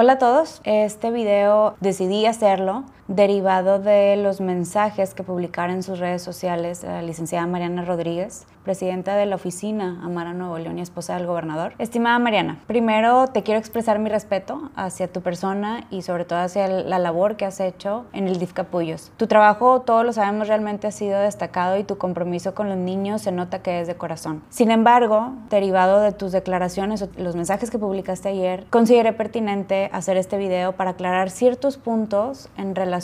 Hola a todos, este video decidí hacerlo derivado de los mensajes que publicara en sus redes sociales la licenciada Mariana Rodríguez, presidenta de la oficina Amara Nuevo León y esposa del gobernador. Estimada Mariana, primero te quiero expresar mi respeto hacia tu persona y sobre todo hacia la labor que has hecho en el DIF Capullos. Tu trabajo, todos lo sabemos, realmente ha sido destacado y tu compromiso con los niños se nota que es de corazón. Sin embargo, derivado de tus declaraciones o los mensajes que publicaste ayer, consideré pertinente hacer este video para aclarar ciertos puntos en relación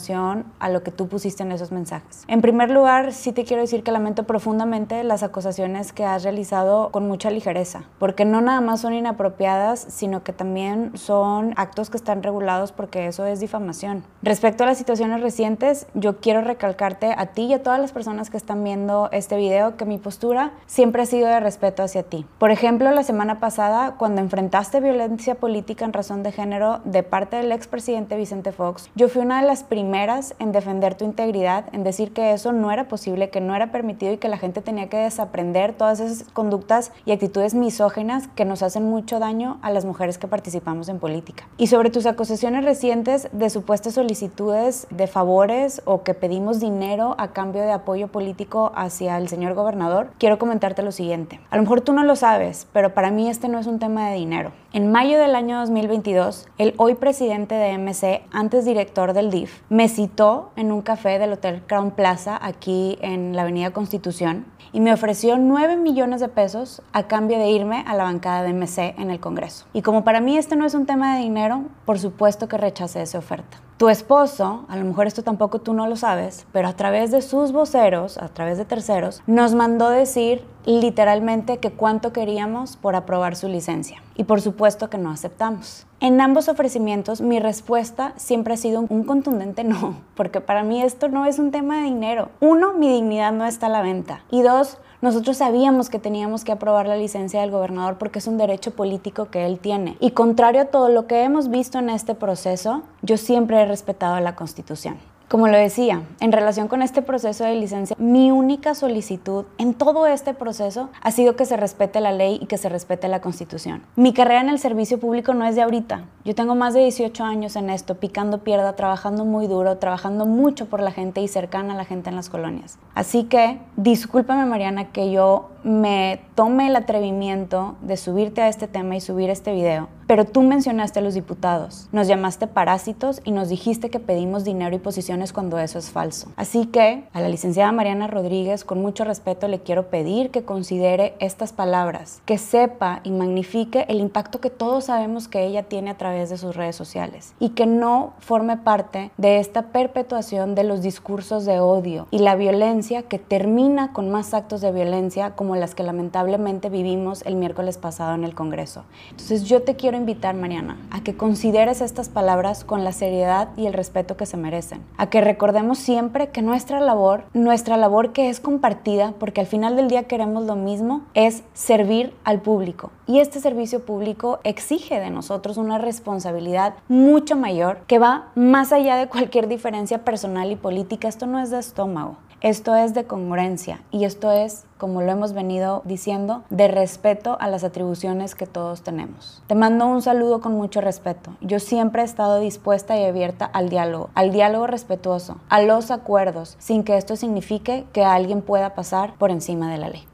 a lo que tú pusiste en esos mensajes. En primer lugar, sí te quiero decir que lamento profundamente las acusaciones que has realizado con mucha ligereza, porque no nada más son inapropiadas, sino que también son actos que están regulados porque eso es difamación. Respecto a las situaciones recientes, yo quiero recalcarte a ti y a todas las personas que están viendo este video que mi postura siempre ha sido de respeto hacia ti. Por ejemplo, la semana pasada, cuando enfrentaste violencia política en razón de género de parte del expresidente Vicente Fox, yo fui una de las primeras primeras en defender tu integridad, en decir que eso no era posible, que no era permitido y que la gente tenía que desaprender todas esas conductas y actitudes misógenas que nos hacen mucho daño a las mujeres que participamos en política. Y sobre tus acusaciones recientes de supuestas solicitudes de favores o que pedimos dinero a cambio de apoyo político hacia el señor gobernador, quiero comentarte lo siguiente. A lo mejor tú no lo sabes, pero para mí este no es un tema de dinero. En mayo del año 2022, el hoy presidente de MC, antes director del DIF, me citó en un café del Hotel Crown Plaza aquí en la Avenida Constitución y me ofreció 9 millones de pesos a cambio de irme a la bancada de MC en el Congreso. Y como para mí este no es un tema de dinero, por supuesto que rechacé esa oferta tu esposo, a lo mejor esto tampoco tú no lo sabes, pero a través de sus voceros, a través de terceros, nos mandó decir literalmente que cuánto queríamos por aprobar su licencia. Y por supuesto que no aceptamos. En ambos ofrecimientos mi respuesta siempre ha sido un, contundente no, porque para mí esto no es un tema de dinero. Uno, mi dignidad no está a la venta. Y dos, nosotros sabíamos que teníamos que aprobar la licencia del gobernador porque es un derecho político que él tiene. Y contrario a todo lo que hemos visto en este proceso, yo siempre he respetado la Constitución. Como lo decía, en relación con este proceso de licencia, mi única solicitud en todo este proceso ha sido que se respete la ley y que se respete la constitución. Mi carrera en el servicio público no es de ahorita. Yo tengo más de 18 años en esto, picando pierda, trabajando muy duro, trabajando mucho por la gente y cercana a la gente en las colonias. Así que discúlpame Mariana que yo me tome el atrevimiento de subirte a este tema y subir este video, pero tú mencionaste a los diputados, nos llamaste parásitos y nos dijiste que pedimos dinero y posiciones cuando eso es falso. Así que a la licenciada Mariana Rodríguez, con mucho respeto, le quiero pedir que considere estas palabras, que sepa y magnifique el impacto que todos sabemos que ella tiene a través de sus redes sociales y que no forme parte de esta perpetuación de los discursos de odio y la violencia que termina con más actos de violencia como las que lamentablemente vivimos el miércoles pasado en el Congreso. Entonces yo te quiero invitar, Mariana, a que consideres estas palabras con la seriedad y el respeto que se merecen, a que recordemos siempre que nuestra labor, nuestra labor que es compartida, porque al final del día queremos lo mismo, es servir al público. Y este servicio público exige de nosotros una responsabilidad mucho mayor que va más allá de cualquier diferencia personal y política. Esto no es de estómago. Esto es de congruencia y esto es, como lo hemos venido diciendo, de respeto a las atribuciones que todos tenemos. Te mando un saludo con mucho respeto. Yo siempre he estado dispuesta y abierta al diálogo, al diálogo respetuoso, a los acuerdos, sin que esto signifique que alguien pueda pasar por encima de la ley.